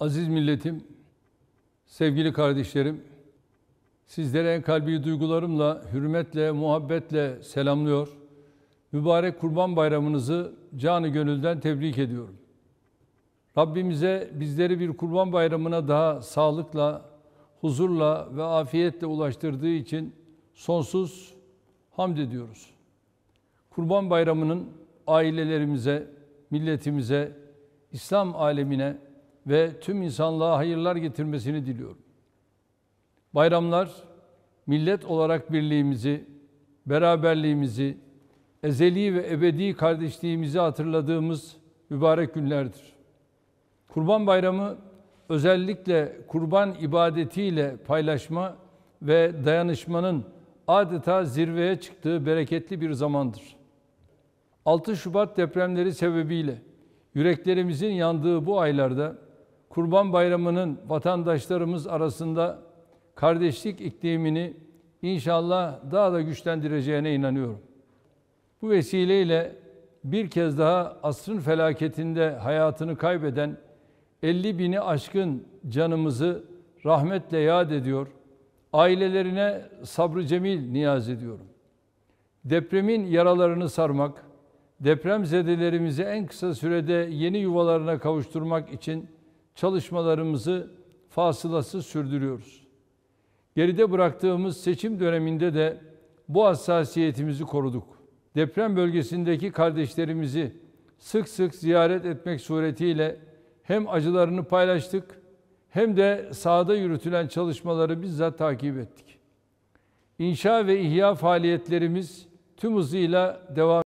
Aziz milletim, sevgili kardeşlerim, sizlere en kalbi duygularımla, hürmetle, muhabbetle selamlıyor. Mübarek Kurban Bayramınızı canı gönülden tebrik ediyorum. Rabbimize bizleri bir Kurban Bayramına daha sağlıkla, huzurla ve afiyetle ulaştırdığı için sonsuz hamd ediyoruz. Kurban Bayramı'nın ailelerimize, milletimize, İslam alemine ve tüm insanlığa hayırlar getirmesini diliyorum. Bayramlar, millet olarak birliğimizi, beraberliğimizi, ezeli ve ebedi kardeşliğimizi hatırladığımız mübarek günlerdir. Kurban Bayramı özellikle kurban ibadetiyle paylaşma ve dayanışmanın adeta zirveye çıktığı bereketli bir zamandır. 6 Şubat depremleri sebebiyle yüreklerimizin yandığı bu aylarda Kurban Bayramı'nın vatandaşlarımız arasında kardeşlik iklimini inşallah daha da güçlendireceğine inanıyorum. Bu vesileyle bir kez daha asrın felaketinde hayatını kaybeden 50 bini aşkın canımızı rahmetle yad ediyor, ailelerine sabrı cemil niyaz ediyorum. Depremin yaralarını sarmak, deprem zedelerimizi en kısa sürede yeni yuvalarına kavuşturmak için çalışmalarımızı fasılasız sürdürüyoruz. Geride bıraktığımız seçim döneminde de bu hassasiyetimizi koruduk. Deprem bölgesindeki kardeşlerimizi sık sık ziyaret etmek suretiyle hem acılarını paylaştık hem de sahada yürütülen çalışmaları bizzat takip ettik. İnşa ve ihya faaliyetlerimiz tüm hızıyla devam